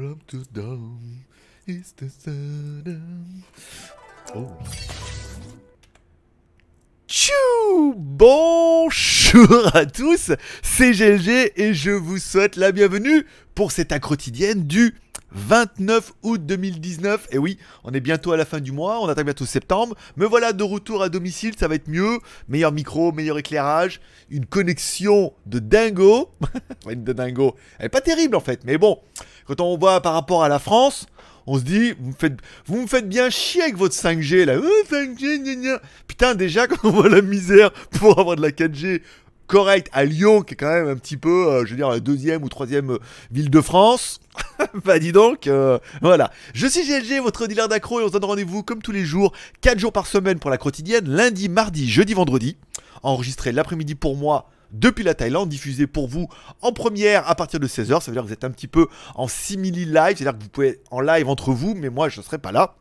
From oh. Tchou Bonjour à tous, c'est GLG et je vous souhaite la bienvenue pour cette quotidienne du 29 août 2019. Et oui, on est bientôt à la fin du mois, on attaque bientôt septembre. Me voilà de retour à domicile, ça va être mieux. Meilleur micro, meilleur éclairage, une connexion de dingo. de dingo, elle est pas terrible en fait, mais bon, quand on voit par rapport à la France, on se dit, vous me faites, bien chier avec votre 5G là. 5G, euh, Putain, déjà, quand on voit la misère pour avoir de la 4G correct à Lyon, qui est quand même un petit peu, euh, je veux dire, la deuxième ou troisième euh, ville de France. bah dis donc, euh, voilà. Je suis GLG, votre dealer d'accro, et on se donne rendez-vous comme tous les jours, 4 jours par semaine pour la quotidienne, lundi, mardi, jeudi, vendredi. Enregistré l'après-midi pour moi, depuis la Thaïlande, diffusé pour vous en première à partir de 16h. Ça veut dire que vous êtes un petit peu en simili-live, c'est-à-dire que vous pouvez en live entre vous, mais moi je ne serai pas là.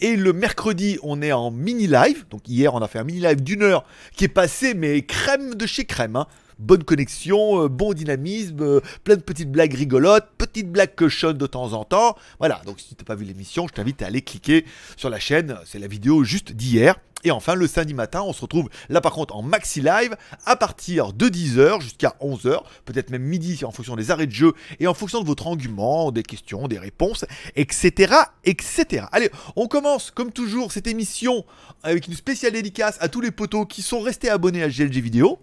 Et le mercredi, on est en mini live. Donc hier, on a fait un mini live d'une heure qui est passé, mais crème de chez crème. Hein bonne connexion, euh, bon dynamisme, euh, plein de petites blagues rigolotes, petites blagues cochonnes de temps en temps. Voilà, donc si tu n'as pas vu l'émission, je t'invite à aller cliquer sur la chaîne, c'est la vidéo juste d'hier. Et enfin, le samedi matin, on se retrouve là par contre en maxi live à partir de 10h jusqu'à 11h, peut-être même midi en fonction des arrêts de jeu et en fonction de votre argument, des questions, des réponses, etc. etc. Allez, on commence comme toujours cette émission avec une spéciale dédicace à tous les poteaux qui sont restés abonnés à GLG Vidéo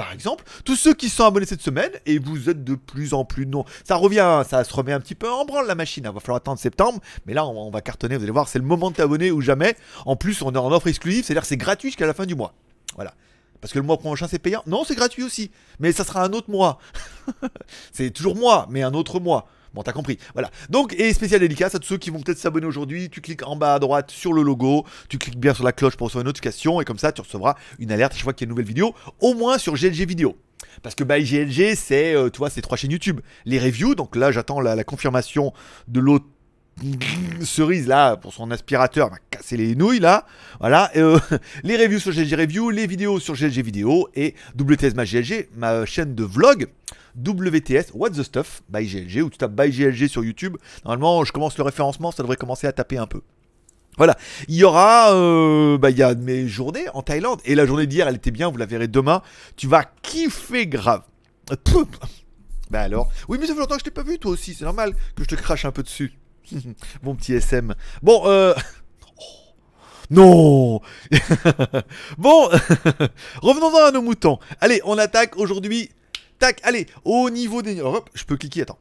par exemple, tous ceux qui sont abonnés cette semaine, et vous êtes de plus en plus non. Ça revient, hein, ça se remet un petit peu en branle la machine. Il hein. va falloir attendre septembre, mais là on, va cartonner, vous allez voir, c'est le moment de t'abonner ou jamais. En plus, on est en offre exclusive, c'est-à-dire c'est gratuit jusqu'à la fin du mois. Voilà. Parce que le mois prochain c'est payant. Non, c'est gratuit aussi. Mais ça sera un autre mois. c'est toujours moi, mais un autre mois. Bon, t'as compris. Voilà. Donc, et spécial délicat à tous ceux qui vont peut-être s'abonner aujourd'hui. Tu cliques en bas à droite sur le logo. Tu cliques bien sur la cloche pour recevoir une notification. Et comme ça, tu recevras une alerte chaque fois qu'il y a une nouvelle vidéo. Au moins sur GLG Vidéo. Parce que by bah, GLG, c'est, euh, tu vois, c'est trois chaînes YouTube. Les reviews, donc là, j'attends la, la confirmation de l'autre Mmh, cerise là pour son aspirateur Va casser les nouilles là voilà euh, les reviews sur GLG Review les vidéos sur GLG Vidéo et WTS ma GLG ma chaîne de vlog WTS What the Stuff by GLG ou tu tapes by GLG sur YouTube normalement je commence le référencement ça devrait commencer à taper un peu voilà, il y aura, euh, bah, il y a mes journées en Thaïlande et la journée d'hier, elle était bien. Vous la verrez demain. Tu vas kiffer grave. Bah alors, oui, mais ça fait longtemps que je t'ai pas vu, toi aussi. C'est normal que je te crache un peu dessus. Mon petit SM. Bon, euh... non Bon, revenons-en à nos moutons. Allez, on attaque aujourd'hui. Tac, allez, au niveau des... hop, je peux cliquer, attends.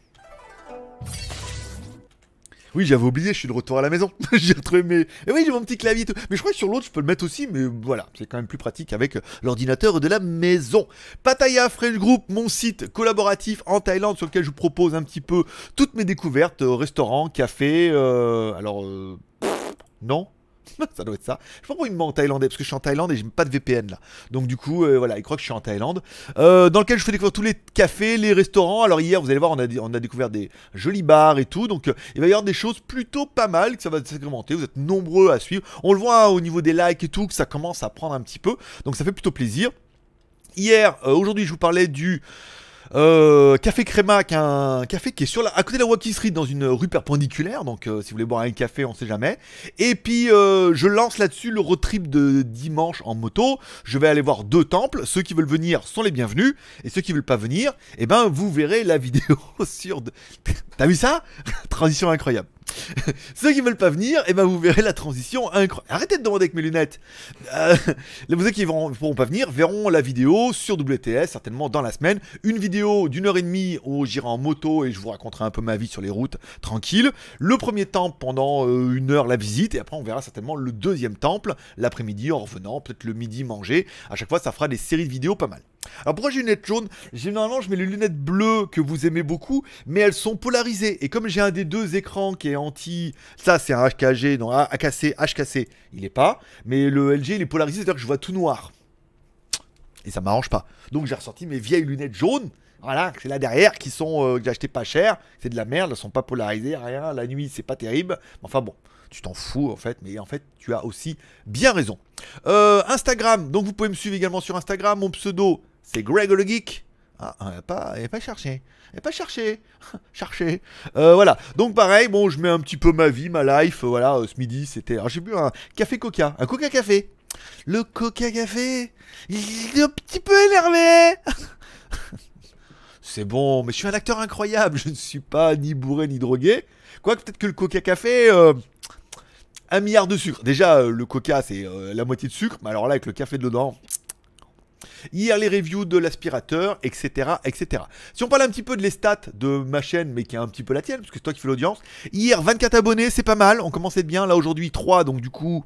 Oui, j'avais oublié, je suis de retour à la maison. j'ai retrouvé mes. Et eh oui, j'ai mon petit clavier et tout. Mais je crois que sur l'autre, je peux le mettre aussi, mais voilà, c'est quand même plus pratique avec l'ordinateur de la maison. Pattaya French Group, mon site collaboratif en Thaïlande sur lequel je vous propose un petit peu toutes mes découvertes, euh, restaurants, cafés, euh, alors. Euh, non ça doit être ça. Je sais pas pourquoi me en thaïlandais, parce que je suis en Thaïlande et j'ai pas de VPN là. Donc du coup, euh, voilà, il croit que je suis en Thaïlande. Euh, dans lequel je fais découvrir tous les cafés, les restaurants. Alors hier, vous allez voir, on a, découvert des jolis bars et tout. Donc euh, il va y avoir des choses plutôt pas mal que ça va s'agrémenter. Vous êtes nombreux à suivre. On le voit hein, au niveau des likes et tout, que ça commence à prendre un petit peu. Donc ça fait plutôt plaisir. Hier, aujourd'hui, je vous parlais du... Euh, café Crémac, un café qui est sur la, à côté de la Wacky Street dans une rue perpendiculaire. Donc, euh, si vous voulez boire un café, on sait jamais. Et puis, euh, je lance là-dessus le road trip de dimanche en moto. Je vais aller voir deux temples. Ceux qui veulent venir sont les bienvenus. Et ceux qui veulent pas venir, eh ben, vous verrez la vidéo sur. De... T'as vu ça Transition incroyable. Ceux qui veulent pas venir, et eh ben vous verrez la transition incroyable. Arrêtez de demander avec mes lunettes. Euh, les ceux qui ne pourront pas venir verront la vidéo sur WTS certainement dans la semaine. Une vidéo d'une heure et demie où j'irai en moto et je vous raconterai un peu ma vie sur les routes tranquille. Le premier temple pendant euh, une heure la visite et après on verra certainement le deuxième temple l'après-midi en revenant, peut-être le midi manger. À chaque fois ça fera des séries de vidéos pas mal. Alors pourquoi j'ai une lunette jaune Généralement, je mets les lunettes bleues que vous aimez beaucoup, mais elles sont polarisées. Et comme j'ai un des deux écrans qui est anti... Ça, c'est un HKG, non, AKC, HKC, il n'est pas. Mais le LG, il est polarisé, c'est-à-dire que je vois tout noir. Et ça m'arrange pas. Donc j'ai ressorti mes vieilles lunettes jaunes, voilà, c'est là derrière, qui sont... Euh, que j'ai acheté pas cher. C'est de la merde, elles sont pas polarisées, rien. La nuit, c'est pas terrible. Enfin bon, tu t'en fous en fait, mais en fait tu as aussi bien raison. Euh, Instagram, donc vous pouvez me suivre également sur Instagram, mon pseudo c'est Greg le Geek. Ah, ah elle n'y pas, a pas cherché. Elle pas cherché. cherché. Euh, voilà. Donc, pareil, bon, je mets un petit peu ma vie, ma life. Euh, voilà, euh, ce midi, c'était. j'ai bu un café coca. Un coca café. Le coca café. Il est un petit peu énervé. C'est bon, mais je suis un acteur incroyable. Je ne suis pas ni bourré ni drogué. Quoique, peut-être que le coca café. un milliard de sucre. Déjà, le coca, c'est la moitié de sucre, mais alors là, avec le café dedans, Hier, les reviews de l'aspirateur, etc., etc. Si on parle un petit peu de les stats de ma chaîne, mais qui est un petit peu la tienne, parce que c'est toi qui fais l'audience. Hier, 24 abonnés, c'est pas mal. On commençait bien. Là, aujourd'hui, 3. Donc, du coup,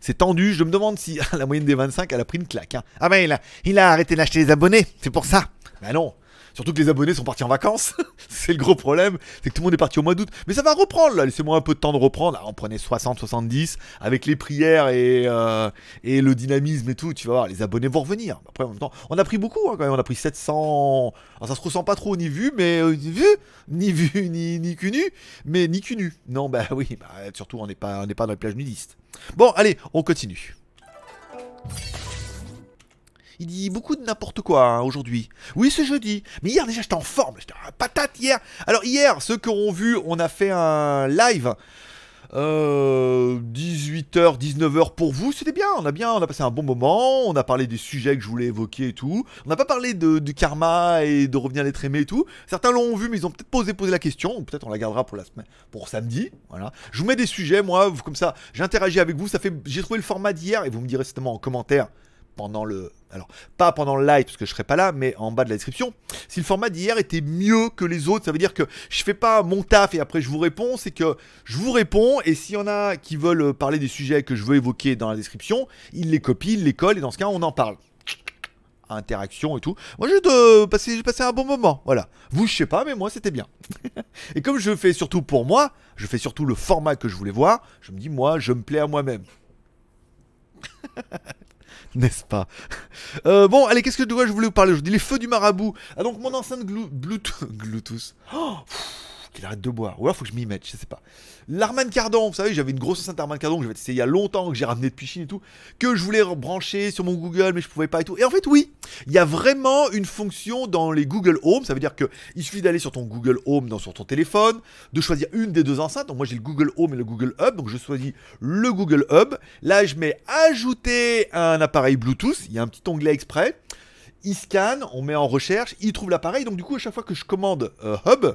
c'est tendu, je me demande si la moyenne des 25, elle a pris une claque. Hein. Ah ben il a, arrêté d'acheter les abonnés, c'est pour ça. Bah non, Surtout que les abonnés sont partis en vacances. c'est le gros problème. C'est que tout le monde est parti au mois d'août. Mais ça va reprendre, là. Laissez-moi un peu de temps de reprendre. Ah, on prenait 60, 70 avec les prières euh, et, le dynamisme et tout. Tu vas voir, les abonnés vont revenir. Après, en même temps, on a pris beaucoup hein, quand même. On a pris 700. Alors, ça se ressent pas trop ni vu, mais euh, ni vu, ni vu, ni, Mais ni nu. Non, bah oui, bah, surtout, on n'est pas, pas dans les plages nudistes. Bon, allez, on continue. Il dit beaucoup de n'importe quoi hein, aujourd'hui. Oui, c'est jeudi. Mais hier déjà, j'étais en forme. J'étais en patate hier. Alors hier, ceux qui auront vu, on a fait un live. 18h, euh, 19h pour vous, c'était bien, on a bien, on a passé un bon moment, on a parlé des sujets que je voulais évoquer et tout. On n'a pas parlé de, du karma et de revenir à l'être aimé et tout. Certains l'ont vu, mais ils ont peut-être posé, posé la question, peut-être on la gardera pour la semaine, pour samedi. Voilà. Je vous mets des sujets, moi, comme ça, j'interagis avec vous, ça fait, j'ai trouvé le format d'hier et vous me direz certainement en commentaire pendant le. Alors, pas pendant le live, parce que je serai pas là, mais en bas de la description. Si le format d'hier était mieux que les autres, ça veut dire que je fais pas mon taf et après je vous réponds, c'est que je vous réponds, et s'il y en a qui veulent euh, parler des sujets que je veux évoquer dans la description, ils les copient, ils les collent, et dans ce cas, on en parle interaction et tout. Moi, euh, j'ai passé, passé un bon moment. Voilà. Vous, je sais pas, mais moi, c'était bien. et comme je fais surtout pour moi, je fais surtout le format que je voulais voir, je me dis, moi, je me plais à moi-même. n'est-ce pas euh, Bon, allez, qu'est-ce que je voulais vous parler aujourd'hui Les feux du marabout. Ah donc mon enceinte Bluetooth... Bluetooth. Oh, qu'il arrête de boire. Ou alors, faut que je m'y mette, je sais pas. L'Arman Cardon, vous savez, j'avais une grosse enceinte Arman Cardon, que j'avais essayer. il y a longtemps, que j'ai ramené depuis Chine et tout, que je voulais brancher sur mon Google, mais je pouvais pas et tout. Et en fait, oui, il y a vraiment une fonction dans les Google Home. Ça veut dire que il suffit d'aller sur ton Google Home, dans, sur ton téléphone, de choisir une des deux enceintes. Donc, moi, j'ai le Google Home et le Google Hub. Donc, je choisis le Google Hub. Là, je mets ajouter un appareil Bluetooth. Il y a un petit onglet exprès il scanne, on met en recherche, il trouve l'appareil. Donc du coup, à chaque fois que je commande euh, Hub,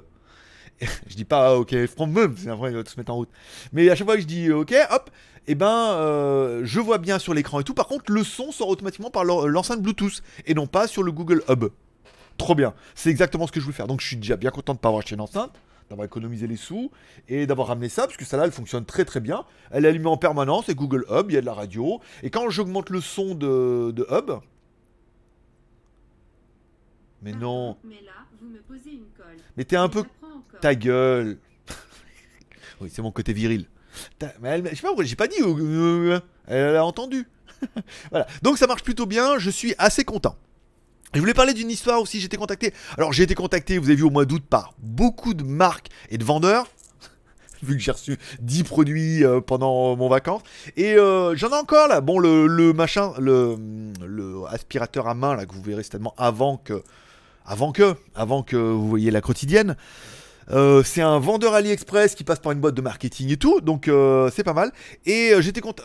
je dis pas ah, ok, from mum, c'est vrai, il va se mettre en route. Mais à chaque fois que je dis ok, hop, et eh ben euh, je vois bien sur l'écran et tout. Par contre, le son sort automatiquement par euh, l'enceinte Bluetooth et non pas sur le Google Hub. Trop bien, c'est exactement ce que je voulais faire. Donc je suis déjà bien content de ne pas avoir acheté une enceinte d'avoir économisé les sous et d'avoir ramené ça, parce que celle-là, elle fonctionne très très bien. Elle est allumée en permanence, et Google Hub, il y a de la radio. Et quand j'augmente le son de, de Hub... Mais ah, non... Mais là, vous me posez une colle. Mais t'es un peu... Ta gueule. oui, c'est mon côté viril. Mais je sais pas j'ai pas dit. Euh, euh, euh, elle a entendu. voilà. Donc ça marche plutôt bien. Je suis assez content. Je voulais parler d'une histoire aussi, j'ai été contacté. Alors j'ai été contacté, vous avez vu au mois d'août, par beaucoup de marques et de vendeurs. vu que j'ai reçu 10 produits pendant mon vacances. Et j'en ai encore là. Bon, le, le machin, le, le, aspirateur à main là que vous verrez certainement avant que. Avant que. Avant que vous voyez la quotidienne. Euh, c'est un vendeur AliExpress qui passe par une boîte de marketing et tout, donc euh, c'est pas mal. Et euh, j'étais content.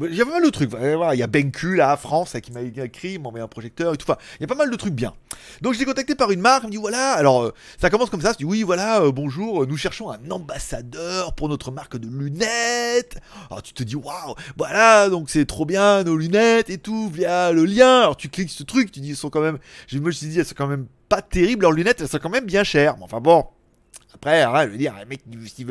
j'avais y a pas mal de trucs. Il y a BenQ là, à France, qui m'a écrit, met un projecteur et tout. Enfin, il y a pas mal de trucs bien. Donc été contacté par une marque, elle me dit voilà, alors ça commence comme ça, je dis oui, voilà, bonjour, nous cherchons un ambassadeur pour notre marque de lunettes. Alors ah, tu te dis waouh, voilà, donc c'est trop bien nos lunettes et tout, via le lien. Alors tu cliques ce truc, tu dis ils sont quand même, je me suis dit, elles sont quand même pas terribles, leurs lunettes, elles sont quand même bien chères. Mais enfin bon. Après, hein, je veux dire, le mec, il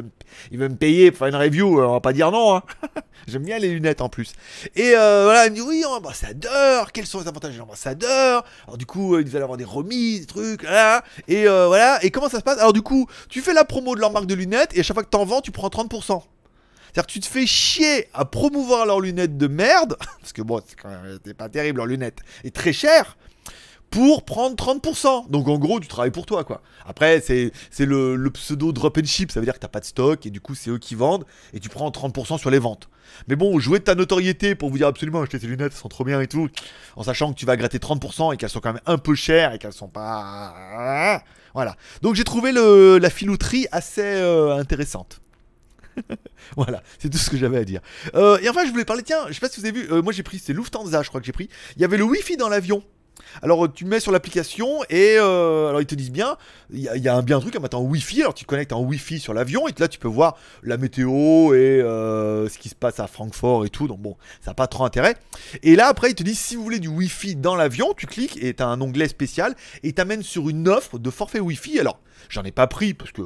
veut, me payer pour faire une review, euh, on va pas dire non. Hein. J'aime bien les lunettes en plus. Et euh, voilà, il me dit, oui, oh, ambassadeur, quels sont les avantages de l'ambassadeur Alors du coup, euh, ils allaient avoir des remises, des trucs, là, et voilà. Et comment ça se passe Alors du coup, tu fais la promo de leur marque de lunettes, et à chaque fois que t'en vends, tu prends 30%. C'est-à-dire que tu te fais chier à promouvoir leurs lunettes de merde, parce que bon, c'est pas terrible leurs lunettes, et très cher, pour prendre 30%. Donc en gros, tu travailles pour toi, quoi. Après, c'est le, le, pseudo drop and ship, ça veut dire que t'as pas de stock, et du coup, c'est eux qui vendent, et tu prends 30% sur les ventes. Mais bon, jouer de ta notoriété pour vous dire absolument acheter ces lunettes, elles sont trop bien et tout, en sachant que tu vas gratter 30% et qu'elles sont quand même un peu chères et qu'elles sont pas. Voilà. Donc j'ai trouvé la filouterie assez euh, intéressante. voilà, c'est tout ce que j'avais à dire. Euh, et enfin, je voulais parler, tiens, je sais pas si vous avez vu, euh, moi j'ai pris, c'est Lufthansa, je crois que j'ai pris. Il y avait le Wi-Fi dans l'avion. Alors euh, tu mets sur l'application et euh, alors ils te disent bien, il y, a un bien truc à mettre en Wi-Fi. Alors tu te connectes en Wi-Fi sur l'avion et là tu peux voir la météo et euh, ce qui se passe à Francfort et tout. Donc bon, ça n'a pas trop intérêt. Et là après ils te disent si vous voulez du Wi-Fi dans l'avion, tu cliques et tu as un onglet spécial et t'amène sur une offre de forfait Wi-Fi. Alors j'en ai pas pris parce que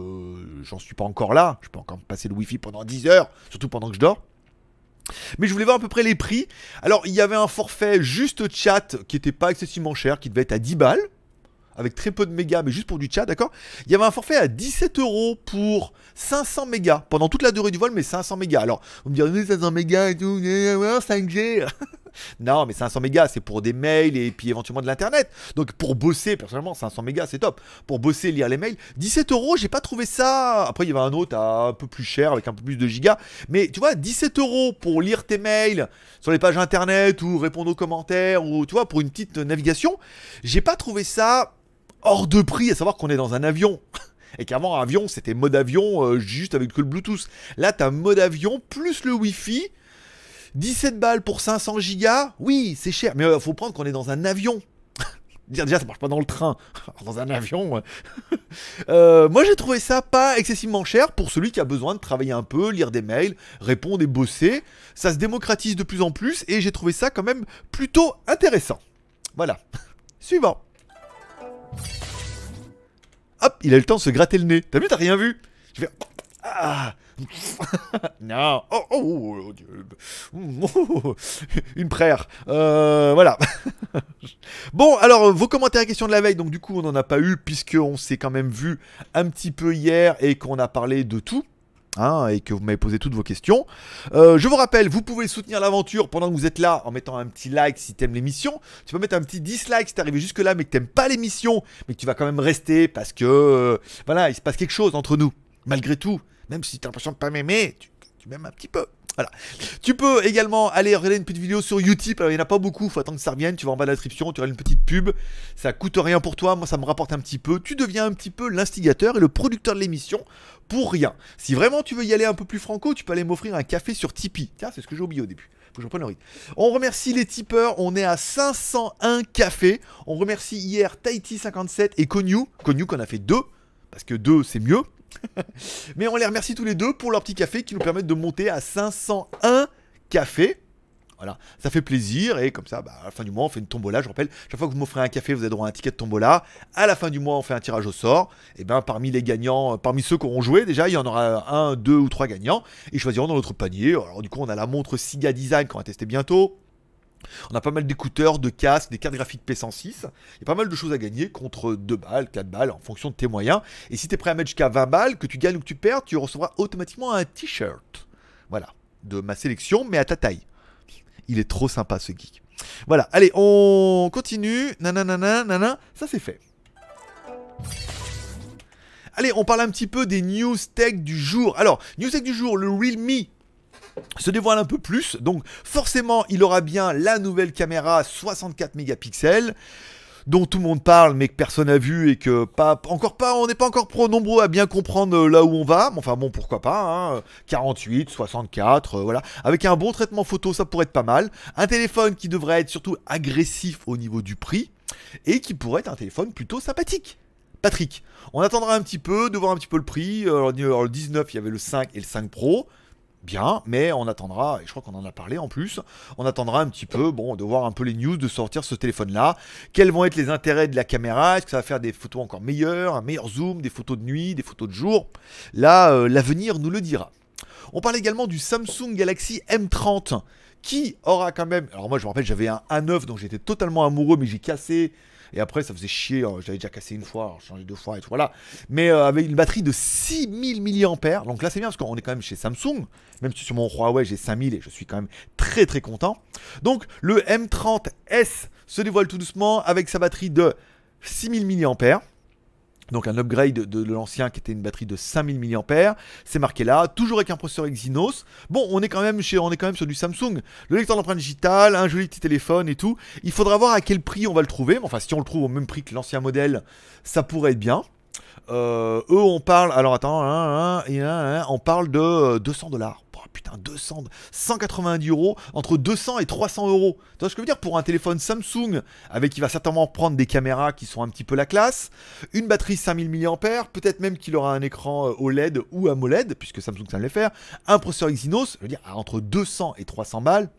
j'en suis pas encore là. Je peux encore passer le Wi-Fi pendant 10 heures, surtout pendant que je dors. Mais je voulais voir à peu près les prix. Alors, il y avait un forfait juste chat qui était pas excessivement cher, qui devait être à 10 balles, avec très peu de mégas, mais juste pour du chat, d'accord Il y avait un forfait à 17 euros pour 500 mégas, pendant toute la durée du vol, mais 500 mégas. Alors, vous me direz, ah 500 mégas et tout, 5G non, mais 500 mégas, c'est pour des mails et puis éventuellement de l'internet. Donc pour bosser, personnellement, 500 mégas, c'est top. Pour bosser, lire les mails, 17 euros, j'ai pas trouvé ça. Après, il y avait un autre un peu plus cher avec un peu plus de gigas. Mais tu vois, 17 euros pour lire tes mails sur les pages internet ou répondre aux commentaires ou tu vois, pour une petite navigation, j'ai pas trouvé ça hors de prix, à savoir qu'on est dans un avion. Et qu'avant, avion, c'était mode avion euh, juste avec que le Bluetooth. Là, t'as mode avion plus le Wi-Fi 17 balles pour 500 gigas, oui, c'est cher, mais il euh, faut prendre qu'on est dans un avion. Déjà, ça marche pas dans le train, dans un avion. Euh, moi, j'ai trouvé ça pas excessivement cher pour celui qui a besoin de travailler un peu, lire des mails, répondre et bosser. Ça se démocratise de plus en plus et j'ai trouvé ça quand même plutôt intéressant. Voilà. Suivant. Hop, il a eu le temps de se gratter le nez. T'as vu, t'as rien vu. Je vais... Ah, non. Oh, oh, oh, oh, oh mmh, Une prière. Euh, voilà. bon, alors, euh, vos commentaires et questions de la veille. Donc, du coup, on n'en a pas eu, puisqu'on s'est quand même vu un petit peu hier et qu'on a parlé de tout. Hein, et que vous m'avez posé toutes vos questions. Euh, je vous rappelle, vous pouvez soutenir l'aventure pendant que vous êtes là en mettant un petit like si t'aimes l'émission. Tu peux mettre un petit dislike si t'es arrivé jusque là mais que t'aimes pas l'émission, mais que tu vas quand même rester parce que voilà, il se passe quelque chose entre nous, malgré tout. Même si tu as l'impression de pas m'aimer, tu, m'aimes un petit peu. Voilà. Tu peux également aller regarder une petite vidéo sur YouTube. il n'y en a pas beaucoup. Faut attendre que ça revienne. Tu vas en bas de la description. Tu as une petite pub. Ça coûte rien pour toi. Moi, ça me rapporte un petit peu. Tu deviens un petit peu l'instigateur et le producteur de l'émission pour rien. Si vraiment tu veux y aller un peu plus franco, tu peux aller m'offrir un café sur Tipeee. Tiens, c'est ce que j'ai oublié au début. Faut que j'en le rythme. On remercie les tipeurs. On est à 501 cafés. On remercie hier Tahiti57 et Konyu. Konyu qu'on a fait deux. Parce que deux, c'est mieux. Mais on les remercie tous les deux pour leur petit café qui nous permettent de monter à 501 cafés. Voilà, ça fait plaisir et comme ça, bah, à la fin du mois, on fait une tombola. Je rappelle, chaque fois que vous m'offrez un café, vous avez droit à un ticket de tombola. À la fin du mois, on fait un tirage au sort. Et eh bien, parmi les gagnants, euh, parmi ceux qui auront joué, déjà, il y en aura un, deux ou trois gagnants. Ils choisiront dans notre panier. Alors, du coup, on a la montre Siga Design qu'on va tester bientôt. On a pas mal d'écouteurs, de casques, des cartes graphiques P106. Il y a pas mal de choses à gagner contre 2 balles, 4 balles, en fonction de tes moyens. Et si tu es prêt à mettre jusqu'à 20 balles, que tu gagnes ou que tu perds, tu recevras automatiquement un t-shirt. Voilà, de ma sélection, mais à ta taille. Il est trop sympa ce geek. Voilà, allez, on continue. na na. ça c'est fait. Allez, on parle un petit peu des news tech du jour. Alors, news tech du jour, le Realme se dévoile un peu plus. Donc forcément, il aura bien la nouvelle caméra 64 mégapixels dont tout le monde parle mais que personne n'a vu et que pas encore pas on n'est pas encore pro nombreux à bien comprendre euh, là où on va enfin bon pourquoi pas 48 hein. 64 euh, voilà avec un bon traitement photo ça pourrait être pas mal un téléphone qui devrait être surtout agressif au niveau du prix et qui pourrait être un téléphone plutôt sympathique Patrick on attendra un petit peu de voir un petit peu le prix alors, le 19 il y avait le 5 et le 5 Pro bien, mais on attendra, et je crois qu'on en a parlé en plus, on attendra un petit peu, bon, de voir un peu les news, de sortir ce téléphone-là, quels vont être les intérêts de la caméra, est-ce que ça va faire des photos encore meilleures, un meilleur zoom, des photos de nuit, des photos de jour, là, euh, l'avenir nous le dira. On parle également du Samsung Galaxy M30, qui aura quand même, alors moi je me rappelle, j'avais un A9, dont j'étais totalement amoureux, mais j'ai cassé, et après, ça faisait chier. Hein. J'avais déjà cassé une fois, changé deux fois et tout. Voilà. Mais euh, avec une batterie de 6000 mAh. Donc là, c'est bien parce qu'on est quand même chez Samsung. Même si sur mon Huawei, j'ai 5000 et je suis quand même très très content. Donc le M30S se dévoile tout doucement avec sa batterie de 6000 mAh. Donc un upgrade de l'ancien qui était une batterie de 5000 mAh, c'est marqué là, toujours avec un processeur Exynos. Bon, on est quand même chez on est quand même sur du Samsung. Le lecteur d'empreintes digitales, un joli petit téléphone et tout. Il faudra voir à quel prix on va le trouver. Enfin, si on le trouve au même prix que l'ancien modèle, ça pourrait être bien. Euh, eux, on parle. Alors attends, hein, hein, hein, on parle de 200 euh, dollars. Oh, putain, 200, 190 euros, entre 200 et 300 euros. Tu vois ce que je veux dire Pour un téléphone Samsung, avec qui va certainement prendre des caméras qui sont un petit peu la classe, une batterie 5000 mAh, peut-être même qu'il aura un écran euh, OLED ou AMOLED, puisque Samsung ça le faire, un processeur Exynos, je veux dire, entre 200 et 300 balles.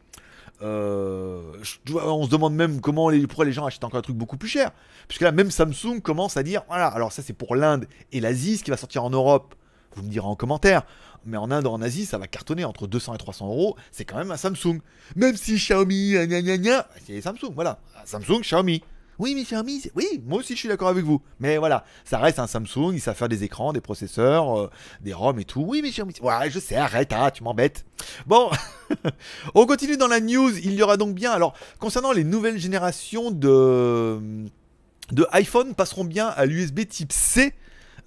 Euh, on se demande même comment les, pourquoi les gens achètent encore un truc beaucoup plus cher. Puisque là, même Samsung commence à dire voilà, alors ça c'est pour l'Inde et l'Asie, ce qui va sortir en Europe, vous me direz en commentaire. Mais en Inde, en Asie, ça va cartonner entre 200 et 300 euros. C'est quand même un Samsung. Même si Xiaomi, gna gna gna, c'est Samsung, voilà. Samsung, Xiaomi. Oui, mes amis, oui, moi aussi je suis d'accord avec vous. Mais voilà, ça reste un Samsung, il savent faire des écrans, des processeurs, euh, des ROM et tout. Oui, mes fermiers, ouais, je sais, arrête, ah, tu m'embêtes. Bon, on continue dans la news. Il y aura donc bien, alors, concernant les nouvelles générations de, de iPhone, passeront bien à l'USB type C.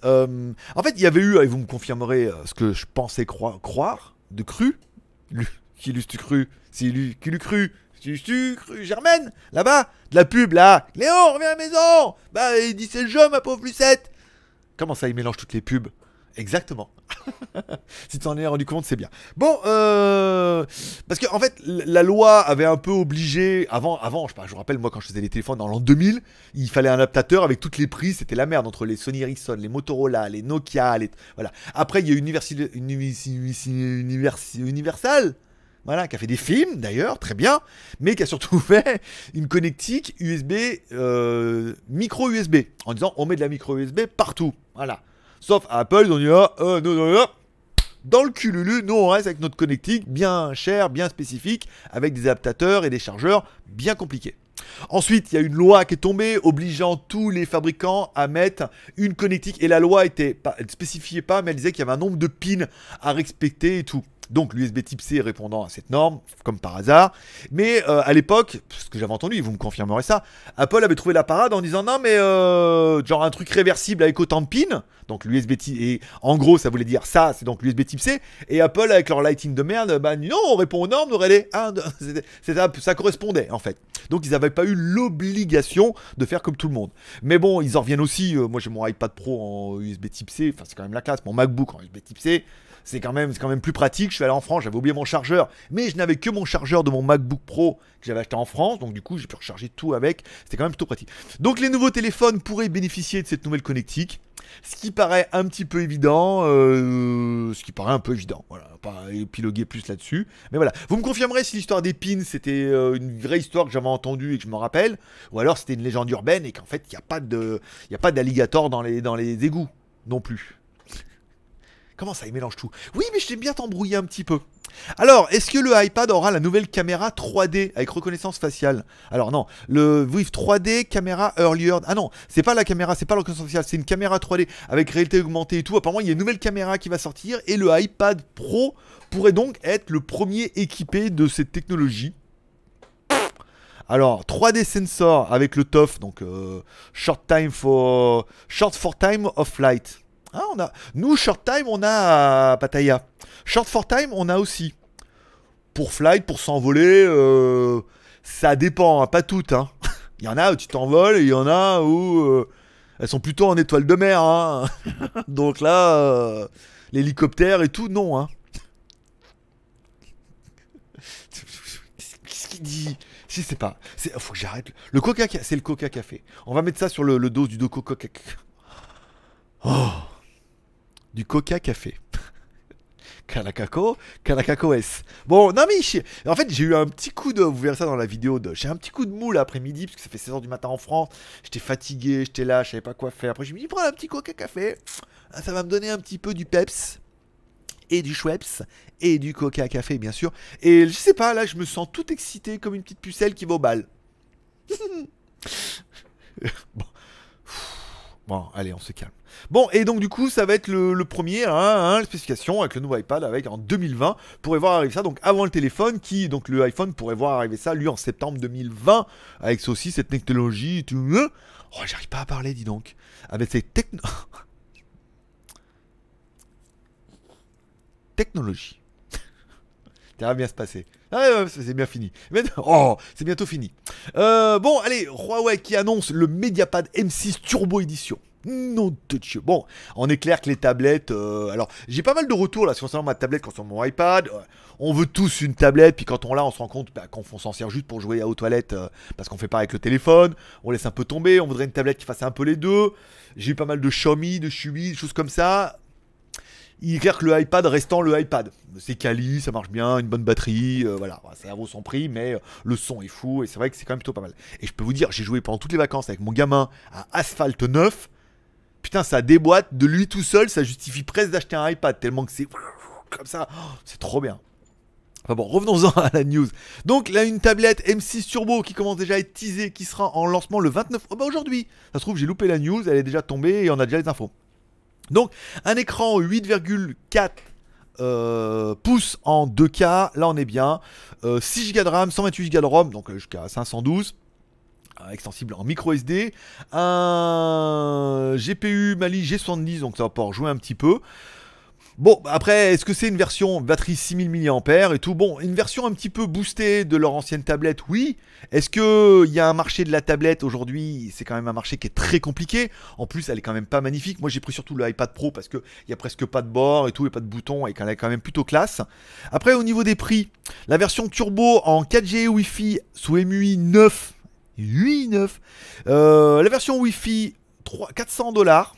Euh, en fait, il y avait eu, et vous me confirmerez euh, ce que je pensais croire, de cru, qui l'eût cru, c'est lui, qui l'eût cru, tu sucre, Germaine, là-bas, de la pub, là. Léon, reviens à la maison Bah, il dit c'est le jeu, ma pauvre Lucette Comment ça, il mélange toutes les pubs Exactement. si tu t'en es rendu compte, c'est bien. Bon, euh, parce que en fait, la loi avait un peu obligé avant, avant, je, je vous rappelle moi quand je faisais les téléphones dans l'an 2000, il fallait un adaptateur avec toutes les prises, c'était la merde entre les Sony Ericsson, les Motorola, les Nokia, les voilà. Après, il y a Universal, Universal, voilà, qui a fait des films d'ailleurs, très bien, mais qui a surtout fait une connectique USB, euh, micro USB, en disant on met de la micro USB partout, voilà. Sauf à Apple, ils ont dit ah, non, euh, non, dans le cululu, nous on reste avec notre connectique bien chère, bien spécifique, avec des adaptateurs et des chargeurs bien compliqués. Ensuite, il y a une loi qui est tombée obligeant tous les fabricants à mettre une connectique. Et la loi était spécifiait pas, mais elle disait qu'il y avait un nombre de pins à respecter et tout. Donc l'USB type C répondant à cette norme, comme par hasard. Mais euh, à l'époque, ce que j'avais entendu, et vous me confirmerez ça, Apple avait trouvé la parade en disant non mais euh, genre un truc réversible avec autant de Donc l'USB type et en gros ça voulait dire ça, c'est donc l'USB type C. Et Apple avec leur lighting de merde, bah non, on répond aux normes, on les 1, 2, ça correspondait en fait. Donc ils n'avaient pas eu l'obligation de faire comme tout le monde. Mais bon, ils en reviennent aussi. Euh, moi j'ai mon iPad Pro en USB type C, enfin c'est quand même la classe, mon MacBook en USB type C c'est quand même, quand même plus pratique. Je suis allé en France, j'avais oublié mon chargeur, mais je n'avais que mon chargeur de mon MacBook Pro que j'avais acheté en France, donc du coup j'ai pu recharger tout avec. C'était quand même plutôt pratique. Donc les nouveaux téléphones pourraient bénéficier de cette nouvelle connectique. Ce qui paraît un petit peu évident, euh, ce qui paraît un peu évident, voilà, pas épiloguer plus là-dessus. Mais voilà, vous me confirmerez si l'histoire des pins c'était euh, une vraie histoire que j'avais entendue et que je me rappelle, ou alors c'était une légende urbaine et qu'en fait il n'y a pas de, y a pas d'alligator dans les, dans les égouts non plus. Comment ça, il mélange tout Oui, mais je bien t'embrouiller un petit peu. Alors, est-ce que le iPad aura la nouvelle caméra 3D avec reconnaissance faciale Alors non, le Vive 3D caméra earlier. Ah non, c'est pas la caméra, c'est pas la reconnaissance faciale, c'est une caméra 3D avec réalité augmentée et tout. Apparemment, il y a une nouvelle caméra qui va sortir et le iPad Pro pourrait donc être le premier équipé de cette technologie. Alors, 3D sensor avec le TOF, donc euh, short time for short for time of flight. Ah, on a... Nous, Short Time, on a pataya. Pattaya. Short for Time, on a aussi. Pour flight, pour s'envoler, euh, ça dépend, hein, pas toutes. Hein. il y en a où tu t'envoles, et il y en a où euh, elles sont plutôt en étoile de mer. Hein. Donc là, euh, l'hélicoptère et tout, non. Qu'est-ce qu'il dit Je sais pas. Faut que j'arrête. Le coca, c'est le coca café. On va mettre ça sur le, dos du doco coca. Oh du coca-café. Kanakako, Kanakako S. Bon, non mais en fait j'ai eu un petit coup de, vous verrez ça dans la vidéo, de... j'ai un petit coup de mou après midi parce que ça fait 16h du matin en France, j'étais fatigué, j'étais là, je savais pas quoi faire, après je me dis prends un petit coca café, ah, ça va me donner un petit peu du peps, et du Schweppes et du coca café bien sûr, et je sais pas là je me sens tout excité comme une petite pucelle qui va au bal. bon allez, on se calme. Bon, et donc du coup, ça va être le, premier, hein, hein, la spécification avec le nouveau iPad, avec en 2020, pourrait voir arriver ça, donc avant le téléphone, qui, donc le iPhone pourrait voir arriver ça, lui, en septembre 2020, avec ça aussi, cette technologie, tout. Hein. Oh, j'arrive pas à parler, dis donc. Avec ces techno... Technologie. ça va bien se passer. Ah, c'est bien fini. Oh, c'est bientôt fini. Euh, bon, allez, Huawei qui annonce le Mediapad M6 Turbo Edition. Non de Dieu. Bon, on est clair que les tablettes. Euh, alors, j'ai pas mal de retours là concernant ma tablette, quand concernant mon iPad. Euh, on veut tous une tablette, puis quand on l'a, on se rend compte bah, qu'on s'en sert juste pour jouer à aux toilettes parce qu'on fait pas avec le téléphone. On laisse un peu tomber. On voudrait une tablette qui fasse un peu les deux. J'ai eu pas mal de Xiaomi, de Xiaomi, des choses comme ça il est clair que le iPad restant le iPad. C'est quali, ça marche bien, une bonne batterie, euh, voilà, ça vaut son prix, mais euh, le son est fou, et c'est vrai que c'est quand même plutôt pas mal. Et je peux vous dire, j'ai joué pendant toutes les vacances avec mon gamin à Asphalt 9, putain, ça déboîte de lui tout seul, ça justifie presque d'acheter un iPad, tellement que c'est comme ça, oh, c'est trop bien. Enfin bon, revenons-en à la news. Donc là, une tablette M6 Turbo qui commence déjà à être teasée, qui sera en lancement le 29. Oh bah aujourd'hui Ça se trouve, j'ai loupé la news, elle est déjà tombée et on a déjà les infos. Donc un écran 8,4 euh, pouces en 2K, là on est bien. 6 euh, Go de RAM, 128 Go de ROM, donc euh, jusqu'à 512 extensible en micro SD, un GPU Mali G70, donc ça va pouvoir jouer un petit peu. Bon, après, est-ce que c'est une version batterie 6000 mAh et tout Bon, une version un petit peu boostée de leur ancienne tablette, oui. Est-ce qu'il y a un marché de la tablette aujourd'hui C'est quand même un marché qui est très compliqué. En plus, elle est quand même pas magnifique. Moi, j'ai pris surtout le iPad Pro parce qu'il n'y a presque pas de bord et tout, et pas de bouton, et qu'elle est quand même plutôt classe. Après, au niveau des prix, la version turbo en 4G Wi-Fi sous MUI 9, 8, 9, la version Wi-Fi 400 dollars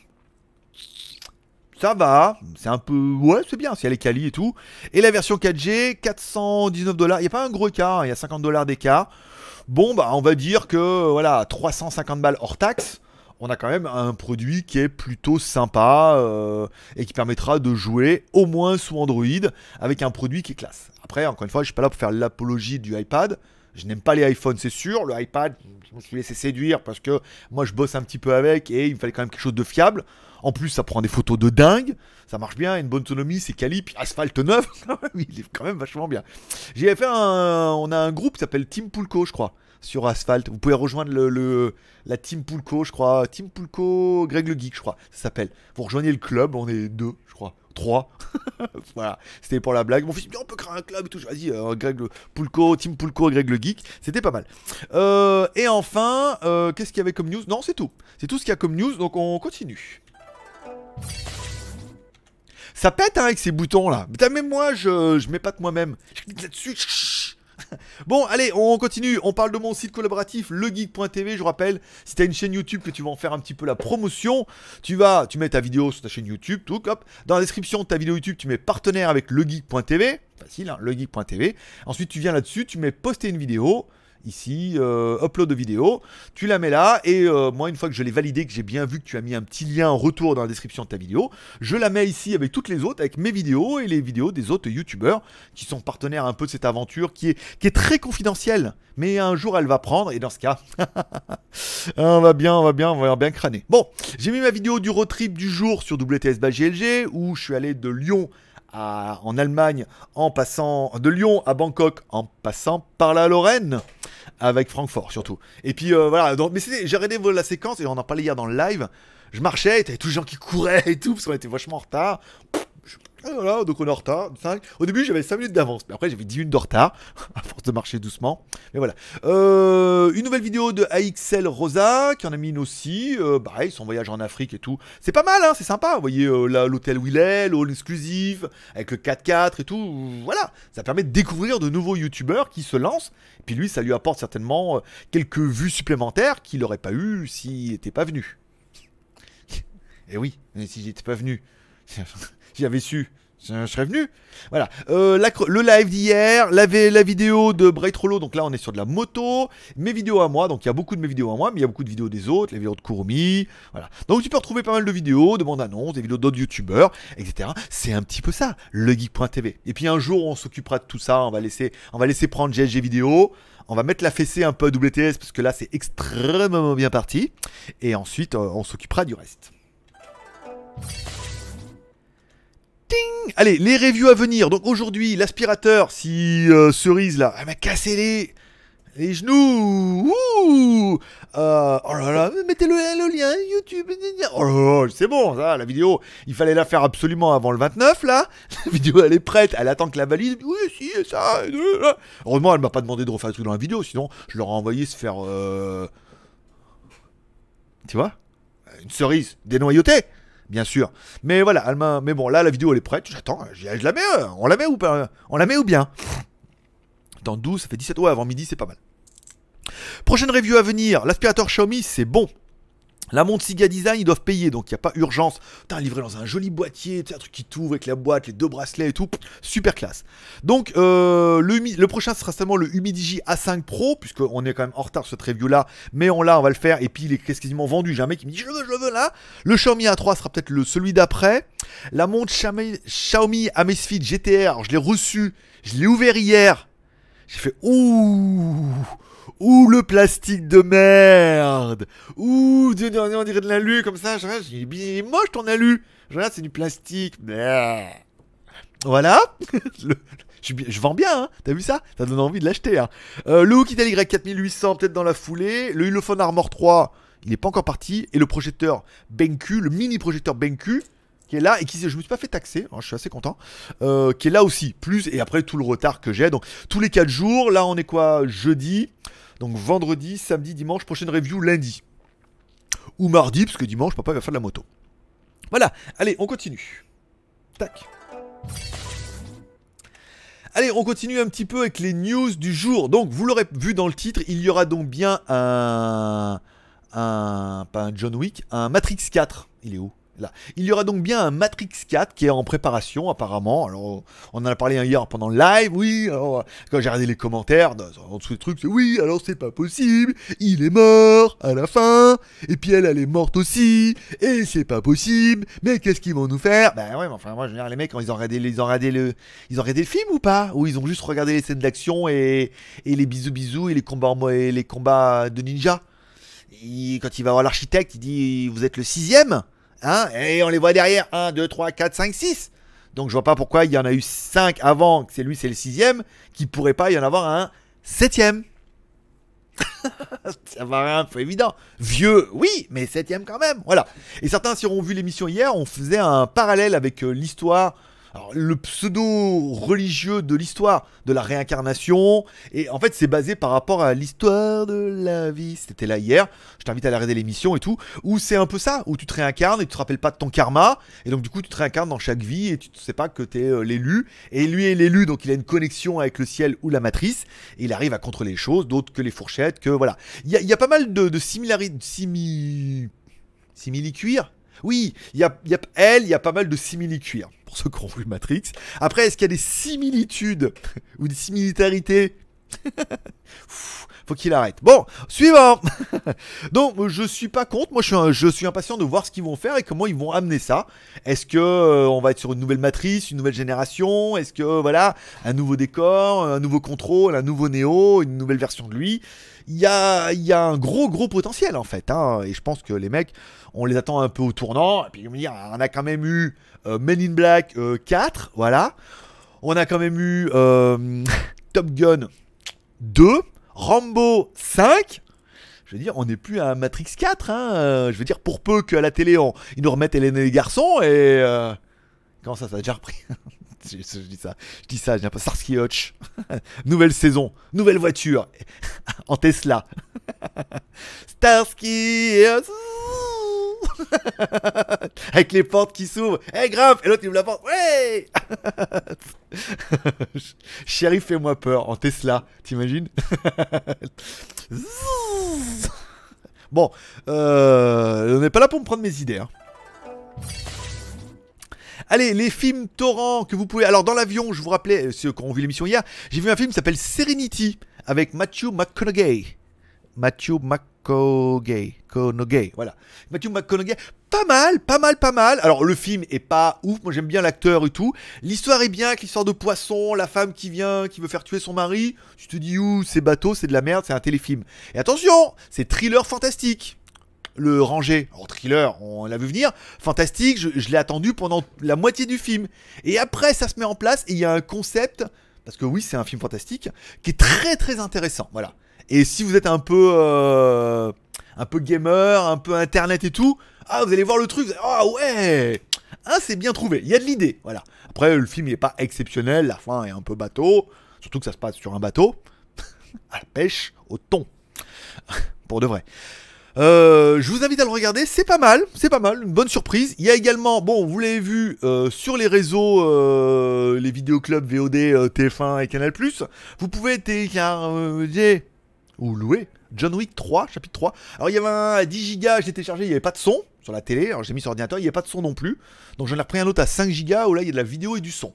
ça va, c'est un peu. Ouais, c'est bien si elle est quali et tout. Et la version 4G, 419 dollars. Il n'y a pas un gros cas, hein. il y a 50 dollars d'écart. Bon, bah, on va dire que, voilà, 350 balles hors taxe, on a quand même un produit qui est plutôt sympa euh, et qui permettra de jouer au moins sous Android avec un produit qui est classe. Après, encore une fois, je ne suis pas là pour faire l'apologie du iPad. Je n'aime pas les iPhones, c'est sûr. Le iPad, je me suis laissé séduire parce que moi, je bosse un petit peu avec et il me fallait quand même quelque chose de fiable. En plus, ça prend des photos de dingue. Ça marche bien, une bonne autonomie, c'est quali. Puis Asphalt 9, il est quand même vachement bien. J'ai fait un. On a un groupe qui s'appelle Team Pulco, je crois, sur Asphalt. Vous pouvez rejoindre le, la Team Pulco, je crois. Team Pulco, Greg le Geek, je crois, ça s'appelle. Vous rejoignez le club, on est deux, je crois. Trois. voilà, c'était pour la blague. Mon fils, oh, on peut créer un club et tout. Vas-y, euh, Greg le Pulco, Team Pulco, Greg le Geek. C'était pas mal. Euh, et enfin, euh, qu'est-ce qu'il y avait comme news Non, c'est tout. C'est tout ce qu'il y a comme news, donc on continue. Ça pète hein, avec ces boutons là. Mais même moi, je, je de moi-même. Je clique là-dessus. Bon, allez, on continue. On parle de mon site collaboratif, legeek.tv. Je rappelle, si tu as une chaîne YouTube que tu vas en faire un petit peu la promotion, tu vas, tu mets ta vidéo sur ta chaîne YouTube, tout, hop. Dans la description de ta vidéo YouTube, tu mets partenaire avec legeek.tv. Facile, hein, legeek.tv. Ensuite, tu viens là-dessus, tu mets poster une vidéo ici, euh, upload de vidéo, tu la mets là, et euh, moi une fois que je l'ai validé, que j'ai bien vu que tu as mis un petit lien en retour dans la description de ta vidéo, je la mets ici avec toutes les autres, avec mes vidéos et les vidéos des autres youtubeurs qui sont partenaires un peu de cette aventure qui est, qui est très confidentielle, mais un jour elle va prendre, et dans ce cas, on va bien, on va bien, on va bien crâner. Bon, j'ai mis ma vidéo du road trip du jour sur WTS où je suis allé de Lyon à, en Allemagne en passant de Lyon à Bangkok en passant par la Lorraine avec Francfort surtout. Et puis euh, voilà, donc, mais j'ai arrêté la séquence et on en parlait hier dans le live. Je marchais, avait tous les gens qui couraient et tout, parce qu'on était vachement en retard. Ah, voilà, donc on est en retard. Au début, j'avais 5 minutes d'avance, mais après, j'avais 10 minutes de retard, à force de marcher doucement. Mais voilà. Euh, une nouvelle vidéo de AXL Rosa, qui en a mis une aussi. Euh, pareil, son voyage en Afrique et tout. C'est pas mal, hein, c'est sympa. Vous voyez, euh, l'hôtel où il est, avec le 4x4 et tout. Voilà, ça permet de découvrir de nouveaux youtubeurs qui se lancent. Et puis lui, ça lui apporte certainement quelques vues supplémentaires qu'il n'aurait pas eu s'il n'était pas venu. Et eh oui, mais si j'étais pas venu, J'avais su. Je serais venu. Voilà. Euh, le live d'hier, la, la, vidéo de Bright Rollo. Donc là, on est sur de la moto. Mes vidéos à moi. Donc il y a beaucoup de mes vidéos à moi, mais il y a beaucoup de vidéos des autres. Les vidéos de Kurumi. Voilà. Donc tu peux retrouver pas mal de vidéos, de bandes annonces, des vidéos d'autres youtubeurs, etc. C'est un petit peu ça, le geek.tv. Et puis un jour, on s'occupera de tout ça. On va laisser, on va laisser prendre GSG vidéo. On va mettre la fessée un peu à WTS parce que là, c'est extrêmement bien parti. Et ensuite, euh, on s'occupera du reste. Allez, les reviews à venir. Donc aujourd'hui, l'aspirateur, si euh, cerise là, elle ah, m'a cassé les genoux. Euh, oh là là, mettez le, hein, le lien YouTube. Oh là là, c'est bon, ça, la vidéo. Il fallait la faire absolument avant le 29, là. La vidéo, elle est prête. Elle attend que la valise. Oui, si, ça. Heureusement, elle m'a pas demandé de refaire tout dans la vidéo, sinon je l'aurais envoyé se faire. Euh, tu vois Une cerise dénoyautée bien sûr. Mais voilà, mais bon, là, la vidéo, elle est prête. J'attends, je la mets, euh, on la met ou pas euh, On la met ou bien Dans 12, ça fait 17. Ouais, avant midi, c'est pas mal. Prochaine review à venir, l'aspirateur Xiaomi, c'est bon. La montre Siga Design, ils doivent payer, donc il n'y a pas urgence. Putain, livré dans un joli boîtier, un truc qui t'ouvre avec la boîte, les deux bracelets et tout. Super classe. Donc, euh, le, le, prochain sera seulement le Humidigi A5 Pro, puisqu'on est quand même en retard sur cette review-là. Mais on l'a, on va le faire. Et puis, il est quasiment vendu. J'ai un mec qui me dit, je veux, je veux là. Le Xiaomi A3 sera peut-être celui d'après. La montre Xiaomi, Xiaomi Amazfit GTR, je l'ai reçu. Je l'ai ouvert hier. J'ai fait, ouh ou le plastique de merde Ouh, on dirait de l'alu comme ça. Je regarde, il est moche ton alu. Je c'est du plastique. Voilà. je, vends bien, hein. t'as vu ça Ça donne envie de l'acheter. Hein. Euh, le Hook Y4800, peut-être dans la foulée. Le hylophone Armor 3, il n'est pas encore parti. Et le projecteur BenQ, le mini projecteur BenQ, qui est là et qui je me suis pas fait taxer, hein, je suis assez content, euh, qui est là aussi, plus et après tout le retard que j'ai. Donc tous les 4 jours, là on est quoi Jeudi, donc vendredi, samedi, dimanche, prochaine review lundi. Ou mardi, parce que dimanche, papa va faire de la moto. Voilà, allez, on continue. Tac. Allez, on continue un petit peu avec les news du jour. Donc, vous l'aurez vu dans le titre, il y aura donc bien un... un... pas un John Wick, un Matrix 4. Il est où il y aura donc bien un Matrix 4 qui est en préparation apparemment. Alors on en a parlé hier pendant le live, oui, euh, quand j'ai regardé les commentaires en dessous des trucs, c'est oui, alors c'est pas possible, il est mort à la fin, et puis elle elle est morte aussi, et c'est pas possible, mais qu'est-ce qu'ils vont nous faire Ben ouais, mais enfin moi je veux dire les mecs quand ils ont regardé ils ont le ils ont regardé le film ou pas Ou ils ont juste regardé les scènes d'action et, et les bisous bisous et les combats et les combats de ninja. Et quand il va voir l'architecte, il dit vous êtes le sixième Hein, et on les voit derrière. 1, 2, 3, 4, 5, 6. Donc je vois pas pourquoi il y en a eu 5 avant, que c'est lui, c'est le sixième, ne pourrait pas y en avoir un septième. ça rien, un peu évident. Vieux, oui, mais septième quand même. Voilà. Et certains, si a vu l'émission hier, on faisait un parallèle avec euh, l'histoire alors, le pseudo religieux de l'histoire de la réincarnation. Et en fait, c'est basé par rapport à l'histoire de la vie. C'était là hier. Je t'invite à aller l'émission et tout. Où c'est un peu ça, où tu te réincarnes et tu te rappelles pas de ton karma. Et donc, du coup, tu te réincarnes dans chaque vie et tu ne sais pas que tu es euh, l'élu. Et lui est l'élu, donc il a une connexion avec le ciel ou la matrice. Et il arrive à contrôler les choses, d'autres que les fourchettes, que voilà. Il y, a, pas mal de, de similarités. Simili-cuir oui, il y a, y a, elle, il y a pas mal de similitudes, pour ceux qui ont vu Matrix. Après, est-ce qu'il y a des similitudes ou des similitarités faut qu'il arrête. Bon, suivant. Donc je suis pas contre, moi je suis, impatient de voir ce qu'ils vont faire et comment ils vont amener ça. Est-ce que euh, on va être sur une nouvelle matrice, une nouvelle génération Est-ce que voilà, un nouveau décor, un nouveau contrôle, un nouveau Néo, une nouvelle version de lui il y a, y a, un gros gros potentiel en fait. Hein, et je pense que les mecs, on les attend un peu au tournant. Et puis on a quand même eu euh, Men in Black 4, euh, voilà. On a quand même eu Top Gun 2. Rambo 5, je veux dire, on n'est plus à Matrix 4. Hein, euh, je veux dire, pour peu qu'à la télé, on, ils nous remettent Hélène et les garçons et. Euh, comment ça, ça a déjà repris je, dis ça, je dis ça, pas Starsky Hutch. nouvelle saison, nouvelle voiture en Tesla. Starsky et Avec les portes qui s'ouvrent. hey, eh, Et l'autre, il ouvre la porte. Ouais Chérie, fais-moi peur en Tesla, t'imagines Bon, euh, on n'est pas là pour me prendre mes idées. Hein. Allez, les films torrents que vous pouvez... Alors, dans l'avion, je vous rappelais, euh, quand on vu l'émission hier, j'ai vu un film qui s'appelle Serenity, avec Matthew McConaughey. Matthew McConaughey. voilà. Matthew McConaughey, pas mal, pas mal, pas mal. Alors le film est pas ouf, moi j'aime bien l'acteur et tout. L'histoire est bien, avec l'histoire de poisson, la femme qui vient, qui veut faire tuer son mari. Tu te dis où, c'est bateau, c'est de la merde, c'est un téléfilm. Et attention, c'est thriller fantastique le ranger en thriller, on l'a vu venir, fantastique, je l'ai attendu pendant la moitié du film. Et après, ça se met en place et il y a un concept, parce que oui, c'est un film fantastique, qui est très très intéressant. Voilà. Et si vous êtes un peu, euh, un peu gamer, un peu internet et tout, ah, vous allez voir le truc, ah ouais, ah c'est bien trouvé, il y a de l'idée, voilà. Après, le film n'est pas exceptionnel, la fin est un peu bateau, surtout que ça se passe sur un bateau, à la pêche, au thon, pour de vrai. Euh, je vous invite à le regarder, c'est pas mal, c'est pas mal, une bonne surprise. Il y a également, bon, vous l'avez vu euh, sur les réseaux, euh, les vidéoclubs VOD, TF1 et Canal+. Vous pouvez télécharger ou loué, John Wick 3, chapitre 3. Alors il y avait un à 10 go j'ai téléchargé, il n'y avait pas de son sur la télé, alors j'ai mis sur ordinateur il n'y avait pas de son non plus. Donc j'en ai repris un autre à 5 go où là il y a de la vidéo et du son.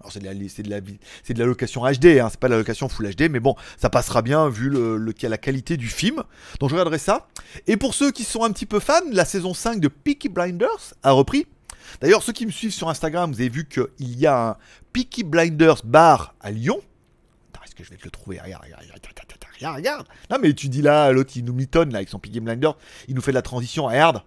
Alors c'est de la c'est de la c'est de la location HD, hein, c'est pas de la location Full HD, mais bon, ça passera bien vu le, la qualité du film. Donc je regarderai ça. Et pour ceux qui sont un petit peu fans, la saison 5 de Peaky Blinders a repris. D'ailleurs, ceux qui me suivent sur Instagram, vous avez vu qu'il y a un Peaky Blinders bar à Lyon. Est-ce que je vais te le trouver Regarde, regarde. Non, mais tu dis là, l'autre, il nous mitonne là, avec son Picking Blinder. Il nous fait de la transition. Regarde.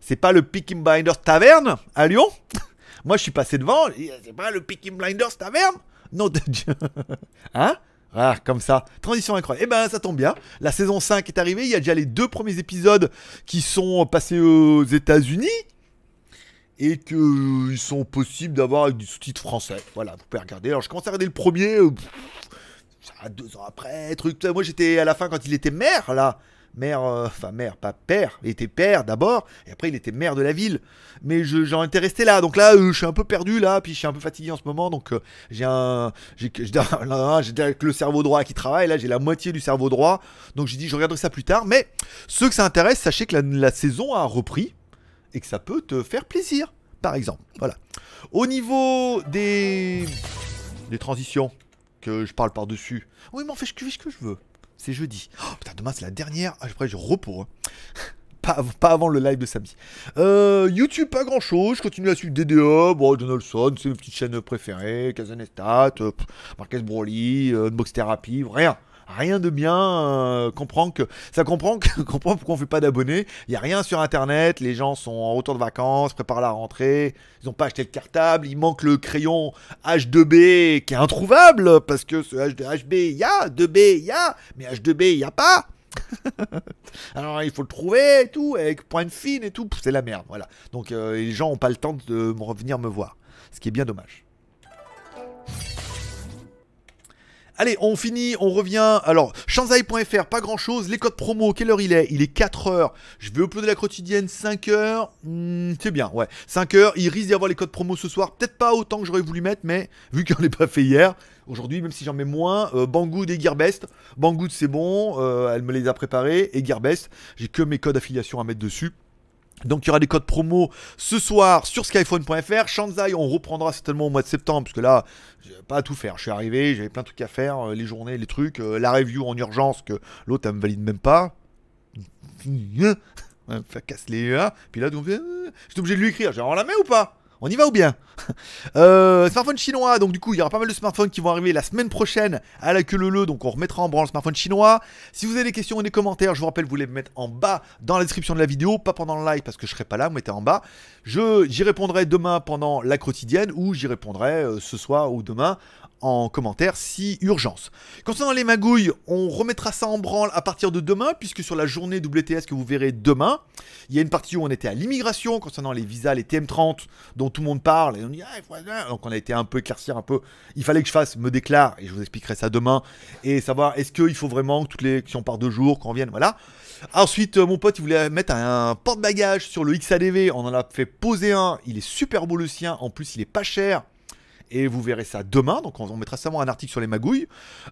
C'est pas le Picking Blinders Taverne à Lyon Moi, je suis passé devant. C'est pas le Picking Blinders Taverne Non, de Dieu. Hein ah, comme ça. Transition incroyable. Eh ben, ça tombe bien. La saison 5 est arrivée. Il y a déjà les deux premiers épisodes qui sont passés aux États-Unis. Et qu'ils euh, sont possibles d'avoir avec du sous-titre français. Voilà, vous pouvez regarder. Alors, je commence à regarder le premier. Euh, deux ans après, truc. Moi, j'étais à la fin quand il était maire, là. Maire, euh, enfin maire, pas père. Il était père d'abord, et après il était maire de la ville. Mais j'en étais resté là. Donc là, euh, je suis un peu perdu là, puis je suis un peu fatigué en ce moment. Donc euh, j'ai un, j'ai le cerveau droit qui travaille. Là, j'ai la moitié du cerveau droit. Donc j'ai dit, je regarderai ça plus tard. Mais ceux que ça intéresse, sachez que la saison a repris et que ça peut te faire plaisir, par exemple. Voilà. Au niveau des des transitions je parle par-dessus. Oui, mais en fait, je fais ce que je veux. C'est jeudi. Oh, putain, demain, c'est la dernière. Ah, après, je repos. Hein. Pas, pas, avant le live de samedi. Euh, YouTube, pas grand chose. Je continue à suivre DDA. Bon, Donaldson, c'est une petites chaînes préférées. Kazanestat, euh, Marques Marquez Broly, euh, Unbox Therapy, rien rien de bien. Euh, comprend que ça comprend que comprend pourquoi on fait pas d'abonnés. Il y a rien sur internet. Les gens sont en retour de vacances, préparent la rentrée. Ils ont pas acheté le cartable. Il manque le crayon H2B qui est introuvable parce que ce h 2 b il y a 2B il y a, mais H2B il y a pas. Alors il faut le trouver et tout avec pointe fine et tout. C'est la merde. Voilà. Donc euh, les gens ont pas le temps de revenir me voir, ce qui est bien dommage. Allez, on finit, on revient. Alors, shanzai.fr, pas grand chose. Les codes promo, quelle heure il est Il est 4h. Je vais uploader la quotidienne 5h. Hmm, c'est bien, ouais. 5h. Il risque d'y avoir les codes promo ce soir. Peut-être pas autant que j'aurais voulu mettre, mais vu qu'on n'est pas fait hier, aujourd'hui, même si j'en mets moins, euh, Banggood et Gearbest. Banggood, c'est bon. Euh, elle me les a préparés. Et Gearbest, j'ai que mes codes affiliation à mettre dessus. Donc il y aura des codes promo ce soir sur skyphone.fr. Shanzai, on reprendra certainement au mois de septembre, parce que là, je pas à tout faire. Je suis arrivé, j'avais plein de trucs à faire, euh, les journées, les trucs, euh, la review en urgence que l'autre, elle me valide même pas. Elle hein, me casse les Puis là, donc, euh, suis obligé de lui écrire, j'ai la main ou pas on y va ou bien euh, Smartphone chinois, donc du coup il y aura pas mal de smartphones qui vont arriver la semaine prochaine à la queue leu donc on remettra en branle le smartphone chinois. Si vous avez des questions ou des commentaires, je vous rappelle, vous les mettre en bas dans la description de la vidéo, pas pendant le live parce que je serai pas là, vous mettez en bas. Je j'y répondrai demain pendant la quotidienne ou j'y répondrai euh, ce soir ou demain en commentaire si urgence. Concernant les magouilles, on remettra ça en branle à partir de demain, puisque sur la journée WTS que vous verrez demain, il y a une partie où on était à l'immigration, concernant les visas, les TM30, dont tout le monde parle, et on dit, ah, donc on a été un peu éclaircir un peu, il fallait que je fasse me déclare, et je vous expliquerai ça demain, et savoir est-ce qu'il faut vraiment que toutes les, si on part deux jours, qu'on vienne, voilà. Ensuite, euh, mon pote, il voulait mettre un porte-bagages sur le XADV, on en a fait poser un, il est super beau le sien, en plus il est pas cher, et vous verrez ça demain. Donc on, mettra seulement un article sur les magouilles.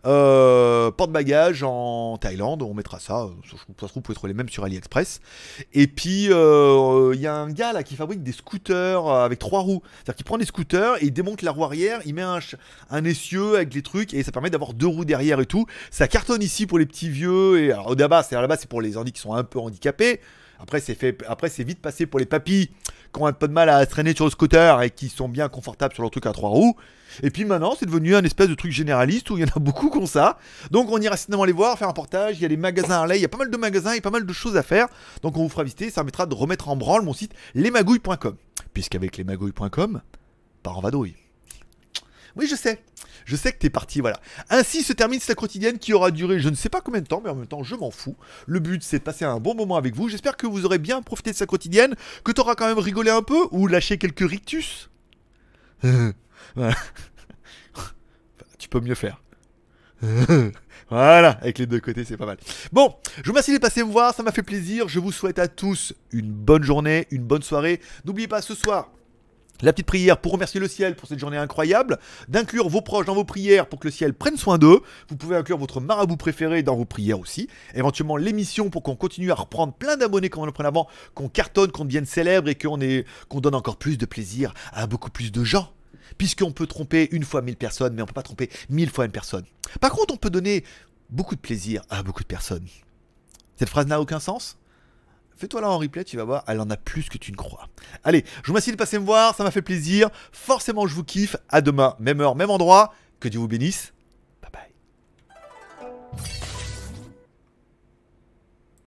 Euh, porte-bagages en Thaïlande, on mettra ça. Ça se trouve, vous pouvez les mêmes sur AliExpress. Et puis euh, il y a un gars là qui fabrique des scooters euh, avec trois roues. C'est-à-dire qu'il prend des scooters et il démonte la roue arrière, il met un, un essieu avec les trucs et ça permet d'avoir deux roues derrière et tout. Ça cartonne ici pour les petits vieux. Et alors au c'est à la c'est pour les handicapés qui sont un peu handicapés. Après, c'est fait. Après, c'est vite passé pour les papis qui ont un peu de mal à traîner sur le scooter et qui sont bien confortables sur leur truc à trois roues. Et puis maintenant, c'est devenu un espèce de truc généraliste où il y en a beaucoup qui ont ça. Donc, on ira certainement les voir, faire un portage. Il y a les magasins là il y a pas mal de magasins, il y a pas mal de choses à faire. Donc, on vous fera visiter. Ça permettra de remettre en branle mon site lesmagouilles.com, puisqu'avec lesmagouilles.com, par en vadrouille. Oui, je sais. Je sais que t'es parti, voilà. Ainsi se termine cette quotidienne qui aura duré je ne sais pas combien de temps, mais en même temps, je m'en fous. Le but, c'est de passer un bon moment avec vous. J'espère que vous aurez bien profité de sa quotidienne, que t'auras quand même rigolé un peu ou lâché quelques rictus. tu peux mieux faire. Voilà, avec les deux côtés, c'est pas mal. Bon, je vous remercie d'être passé me voir, ça m'a fait plaisir. Je vous souhaite à tous une bonne journée, une bonne soirée. N'oubliez pas ce soir, la petite prière pour remercier le ciel pour cette journée incroyable, d'inclure vos proches dans vos prières pour que le ciel prenne soin d'eux. Vous pouvez inclure votre marabout préféré dans vos prières aussi. Éventuellement l'émission pour qu'on continue à reprendre plein d'abonnés comme on le prenait avant, qu'on cartonne, qu'on devienne célèbre et qu'on donne encore plus de plaisir à beaucoup plus de gens. Puisqu'on peut tromper une fois mille personnes, mais on ne peut pas tromper mille fois une personne. Par contre, on peut donner beaucoup de plaisir à beaucoup de personnes. Cette phrase n'a aucun sens Fais-toi là en replay, tu vas voir, elle en a plus que tu ne crois. Allez, je vous remercie de passer me voir, ça m'a fait plaisir. Forcément, je vous kiffe. À demain, même heure, même endroit. Que Dieu vous bénisse. Bye bye.